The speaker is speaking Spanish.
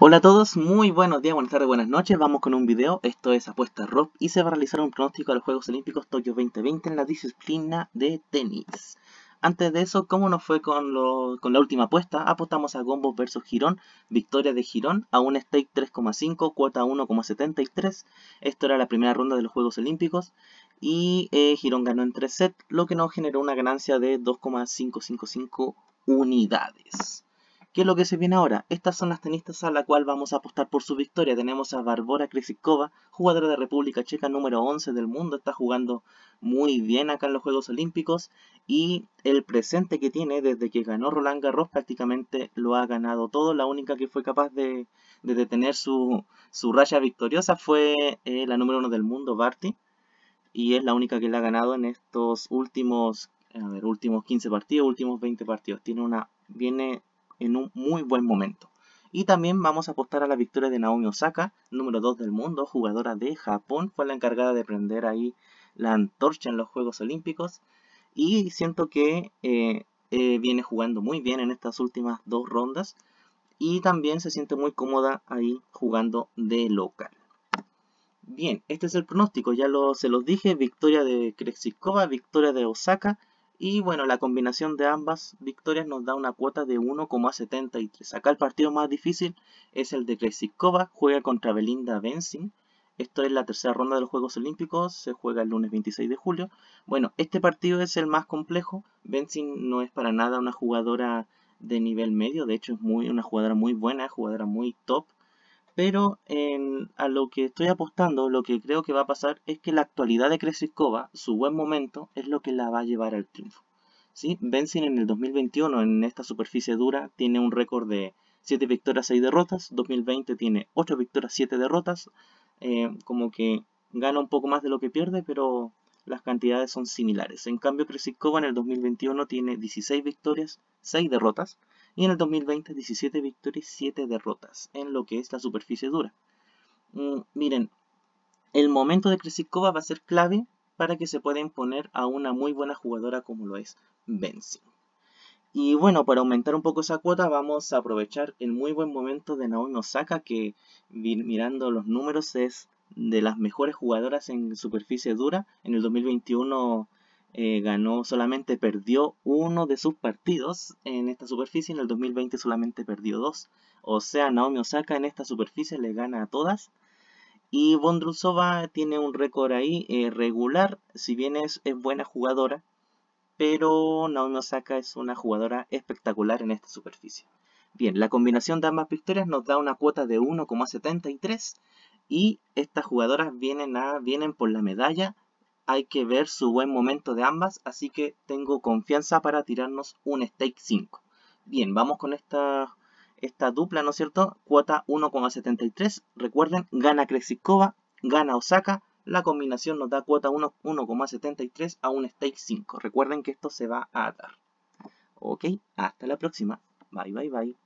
Hola a todos, muy buenos días, buenas tardes, buenas noches. Vamos con un video. Esto es Apuesta Rob y se va a realizar un pronóstico de los Juegos Olímpicos Tokio 2020 en la disciplina de tenis. Antes de eso, ¿cómo nos fue con, la última apuesta? Apostamos a Gombos versus Girón, victoria de Girón a un stake 3,5, cuota 1,73. Esto era la primera ronda de los Juegos Olímpicos y eh, Girón ganó en 3 sets, lo que nos generó una ganancia de 2,555 unidades. ¿Qué es lo que se viene ahora? Estas son las tenistas a las cuales vamos a apostar por su victoria. Tenemos a Barbora Kresikova, jugadora de República Checa número 11 del mundo. Está jugando muy bien acá en los Juegos Olímpicos. Y el presente que tiene desde que ganó Roland Garros prácticamente lo ha ganado todo. La única que fue capaz de, detener su, raya victoriosa fue eh, la número 1 del mundo, Barty. Y es la única que le ha ganado en estos últimos, últimos 15 partidos, últimos 20 partidos. Tiene una, viene en un muy buen momento. Y también vamos a apostar a la victoria de Naomi Osaka, número 2 del mundo, jugadora de Japón. Fue la encargada de prender ahí la antorcha en los Juegos Olímpicos. Y siento que eh, eh, viene jugando muy bien en estas últimas dos rondas. Y también se siente muy cómoda ahí jugando de local. Bien, este es el pronóstico, ya lo, se los dije, victoria de Krexikova, victoria de Osaka, y bueno, la combinación de ambas victorias nos da una cuota de 1,73. Acá el partido más difícil es el de Krejcikova, juega contra Belinda Benzin. Esto es la tercera ronda de los Juegos Olímpicos, se juega el lunes 26 de julio. Bueno, este partido es el más complejo. Bensing no es para nada una jugadora de nivel medio, de hecho es muy, una jugadora muy buena, jugadora muy top. Pero a lo que estoy apostando, lo que creo que va a pasar es que la actualidad de Kresikova, su buen momento, es lo que la va a llevar al triunfo. ¿sí? Benzin en el 2021 en esta superficie dura tiene un récord de 7 victorias, 6 derrotas. 2020 tiene 8 victorias, 7 derrotas. Eh, como que gana un poco más de lo que pierde, pero las cantidades son similares. En cambio, Kresikova en el 2021 tiene 16 victorias, 6 derrotas. Y en el 2020, 17 victorias, y 7 derrotas en lo que es la superficie dura. Mm, miren, el momento de Kresikova va a ser clave para que se pueda imponer a una muy buena jugadora como lo es Benzin. Y bueno, para aumentar un poco esa cuota vamos a aprovechar el muy buen momento de Naomi Osaka que mirando los números es de las mejores jugadoras en superficie dura. En el 2021 eh, ganó solamente, perdió uno de sus partidos en esta superficie, en el 2020 solamente perdió dos. O sea, Naomi Osaka en esta superficie le gana a todas. Y Bondrusova tiene un récord ahí eh, regular, si bien es, buena jugadora, pero Naomi Osaka es una jugadora espectacular en esta superficie. Bien, la combinación de ambas victorias nos da una cuota de 1,73 y estas jugadoras vienen, a, vienen por la medalla hay que ver su buen momento de ambas, así que tengo confianza para tirarnos un stake 5. Bien, vamos con esta, esta dupla, ¿no es cierto? Cuota 1,73. Recuerden, gana Krexikova, gana Osaka. La combinación nos da cuota 1,73 a un stake 5. Recuerden que esto se va a dar. Ok, hasta la próxima. Bye, bye, bye.